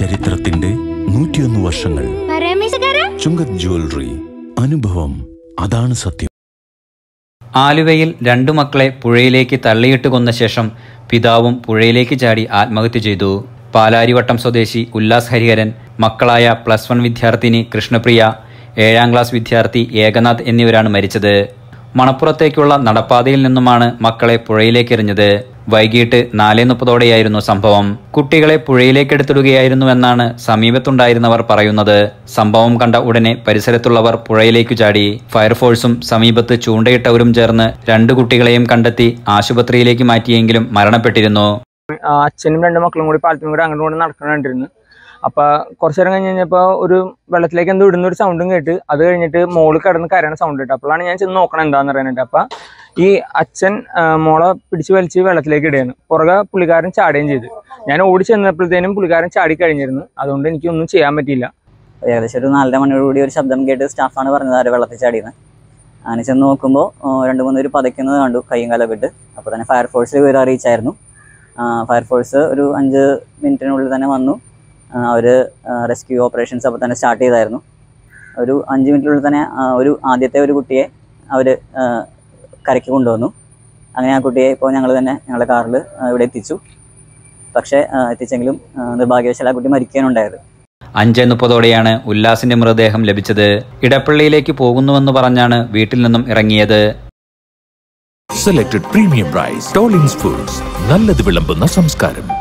ചരിത്രത്തിന്റെ നൂറ്റിയൊന്ന് വർഷങ്ങൾ ചുങ്കത് ജ്വല്ലറി അനുഭവം അതാണ് സത്യം ആലുവയിൽ രണ്ടു മക്കളെ പുഴയിലേക്ക് തള്ളിയിട്ട് കൊന്ന ശേഷം പിതാവും പുഴയിലേക്ക് ചാടി ആത്മഹത്യ ചെയ്തു പാലാരിവട്ടം സ്വദേശി ഉല്ലാസ് ഹരിഹരൻ മക്കളായ പ്ലസ് വൺ വിദ്യാർത്ഥിനി കൃഷ്ണപ്രിയ ഏഴാം ക്ലാസ് വിദ്യാർത്ഥി ഏകനാഥ് എന്നിവരാണ് മരിച്ചത് മണപ്പുറത്തേക്കുള്ള നടപ്പാതയിൽ നിന്നുമാണ് മക്കളെ പുഴയിലേക്ക് എറിഞ്ഞത് വൈകിട്ട് നാല് മുപ്പതോടെയായിരുന്നു സംഭവം കുട്ടികളെ പുഴയിലേക്കെടുത്തിടുകയായിരുന്നുവെന്നാണ് സമീപത്തുണ്ടായിരുന്നവർ പറയുന്നത് സംഭവം കണ്ട ഉടനെ പരിസരത്തുള്ളവർ പുഴയിലേക്ക് ചാടി ഫയർഫോഴ്സും സമീപത്ത് ചൂണ്ടയിട്ടവരും ചേർന്ന് രണ്ടു കുട്ടികളെയും കണ്ടെത്തി ആശുപത്രിയിലേക്ക് മാറ്റിയെങ്കിലും മരണപ്പെട്ടിരുന്നു അച്ഛനും രണ്ട് മക്കളും കൂടി പാലത്തിനും കൂടി അങ്ങോട്ട് കൊണ്ട് നടക്കണുണ്ടായിരുന്നു അപ്പോൾ കുറച്ചു നേരം കഴിഞ്ഞ് കഴിഞ്ഞപ്പോൾ ഒരു വെള്ളത്തിലേക്ക് എന്തോ ഇടുന്ന ഒരു സൗണ്ടും കേട്ട് അത് കഴിഞ്ഞിട്ട് മോള് കിടന്ന് കരയണ സൗണ്ട് കേട്ടു അപ്പോഴാണ് ഞാൻ ചെന്ന് നോക്കണം എന്താന്ന് പറയാനായിട്ട് അപ്പോൾ ഈ അച്ഛൻ മോളെ പിടിച്ചു വലിച്ച് വെള്ളത്തിലേക്ക് ഇടുകയാണ് പുറകെ പുള്ളിക്കാരൻ ചാടുകയും ചെയ്തു ഞാൻ ഓടി ചെന്നപ്പോഴത്തേനും പുള്ളിക്കാരൻ ചാടി കഴിഞ്ഞിരുന്നു അതുകൊണ്ട് എനിക്കൊന്നും ചെയ്യാൻ പറ്റിയില്ല ഏകദേശം ഒരു നാലര മണിയോടുകൂടി ഒരു ശബ്ദം കേട്ട് സ്റ്റാഫാണ് പറഞ്ഞത് ആരും വെള്ളത്തിൽ ചാടിയെന്ന് അങ്ങനെ ചെന്ന് നോക്കുമ്പോൾ രണ്ട് മൂന്ന് പേര് പതയ്ക്കുന്നത് കണ്ടു കയ്യും കാലൊക്കെ ഇട്ട് അപ്പോൾ തന്നെ ഫയർഫോഴ്സിൽ വിവരം അറിയിച്ചായിരുന്നു ഫയർഫോഴ്സ് ഒരു അഞ്ച് മിനിറ്റിനുള്ളിൽ തന്നെ വന്നു അവർ റെസ്ക്യൂ ഓപ്പറേഷൻസ് അപ്പോൾ തന്നെ സ്റ്റാർട്ട് ചെയ്തായിരുന്നു ഒരു അഞ്ച് മിനിറ്റിനുള്ളിൽ തന്നെ ഒരു ആദ്യത്തെ ഒരു കുട്ടിയെ അവർ കരയ്ക്ക് കൊണ്ടുവന്നു അങ്ങനെ ആ കുട്ടിയെ ഇപ്പോൾ ഞങ്ങൾ തന്നെ ഞങ്ങളുടെ കാറിൽ ഇവിടെ എത്തിച്ചു പക്ഷേ എത്തിച്ചെങ്കിലും നിർഭാഗ്യവശാല ആ കുട്ടി മരിക്കാനുണ്ടായത് അഞ്ച് മുപ്പതോടെയാണ് ഉല്ലാസിന്റെ മൃതദേഹം ലഭിച്ചത് ഇടപ്പള്ളിയിലേക്ക് പോകുന്നുവെന്ന് പറഞ്ഞാണ് വീട്ടിൽ നിന്നും ഇറങ്ങിയത് selected premium rice tolling foods നല്ലത് വിളമ്പുന്ന സംസ്കാരം